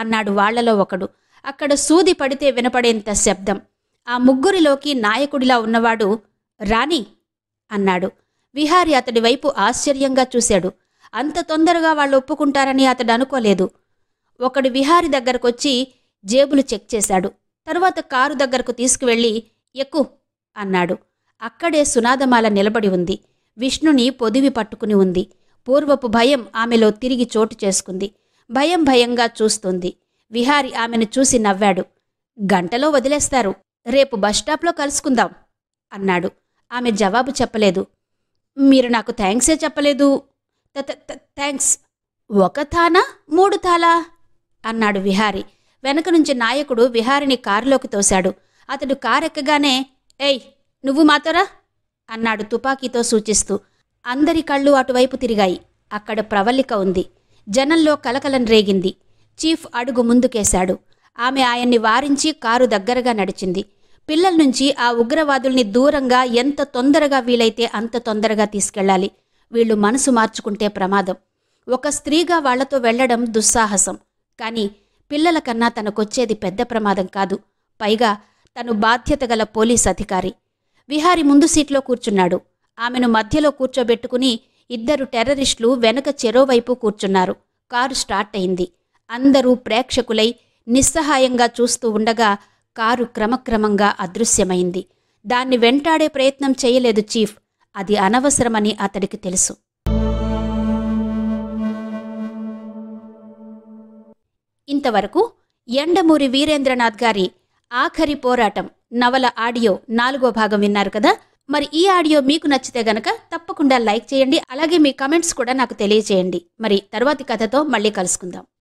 అన్నాడు వాళ్లలో ఒకడు అక్కడ సూది పడితే వినపడేంత శబ్దం ఆ ముగ్గురిలోకి నాయకుడిలా ఉన్నవాడు రాణి అన్నాడు విహారి అతడి వైపు ఆశ్చర్యంగా చూశాడు అంత తొందరగా వాళ్ళు ఒప్పుకుంటారని అతడు అనుకోలేదు ఒకడు విహారి దగ్గరకు వచ్చి జేబులు చెక్ చేశాడు తరువాత కారు దగ్గరకు తీసుకువెళ్ళి ఎక్కు అన్నాడు అక్కడే సునాదమాల నిలబడి ఉంది విష్ణుని పొదివి పట్టుకుని ఉంది పూర్వపు భయం ఆమెలో తిరిగి చోటు చేసుకుంది భయం భయంగా చూస్తుంది విహారి ఆమెను చూసి నవ్వాడు గంటలో వదిలేస్తారు రేపు బస్టాప్లో కలుసుకుందాం అన్నాడు ఆమె జవాబు చెప్పలేదు మీరు నాకు థ్యాంక్సే చెప్పలేదు థ్యాంక్స్ ఒక తానా మూడు తాలా అన్నాడు విహారి వెనక నుంచి నాయకుడు విహారిని కారులోకి తోశాడు అతడు కారెక్కగానే ఏయ్ నువ్వు మాతోరా అన్నాడు తుపాకీతో సూచిస్తూ అందరి కళ్ళు అటువైపు తిరిగాయి అక్కడ ప్రవల్లిక ఉంది జనంలో కలకలం రేగింది చీఫ్ అడుగు ముందుకేశాడు ఆమె ఆయన్ని వారించి కారు దగ్గరగా నడిచింది పిల్లల నుంచి ఆ ఉగ్రవాదుల్ని దూరంగా ఎంత తొందరగా వీలైతే అంత తొందరగా తీసుకెళ్లాలి వీళ్ళు మనసు మార్చుకుంటే ప్రమాదం ఒక స్త్రీగా వాళ్లతో వెళ్లడం దుస్సాహసం కానీ పిల్లల కన్నా తనకొచ్చేది పెద్ద ప్రమాదం కాదు పైగా తను బాధ్యత గల పోలీస్ అధికారి విహారి ముందు సీట్లో కూర్చున్నాడు ఆమెను మధ్యలో కూర్చోబెట్టుకుని ఇద్దరు టెర్రరిస్టులు వెనక చెరోవైపు కూర్చున్నారు కారు స్టార్ట్ అయింది అందరూ ప్రేక్షకులై నిస్సహాయంగా చూస్తూ ఉండగా కారు క్రమక్రమంగా అదృశ్యమైంది దాన్ని వెంటాడే ప్రయత్నం చేయలేదు చీఫ్ అది అనవసరమని అతడికి తెలుసు ఇంతవరకు ఎండమూరి వీరేంద్రనాథ్ గారి ఆఖరి పోరాటం నవల ఆడియో నాలుగో భాగం విన్నారు కదా మరి ఈ ఆడియో మీకు నచ్చితే గనక తప్పకుండా లైక్ చేయండి అలాగే మీ కమెంట్స్ కూడా నాకు తెలియజేయండి మరి తర్వాతి కథతో మళ్ళీ కలుసుకుందాం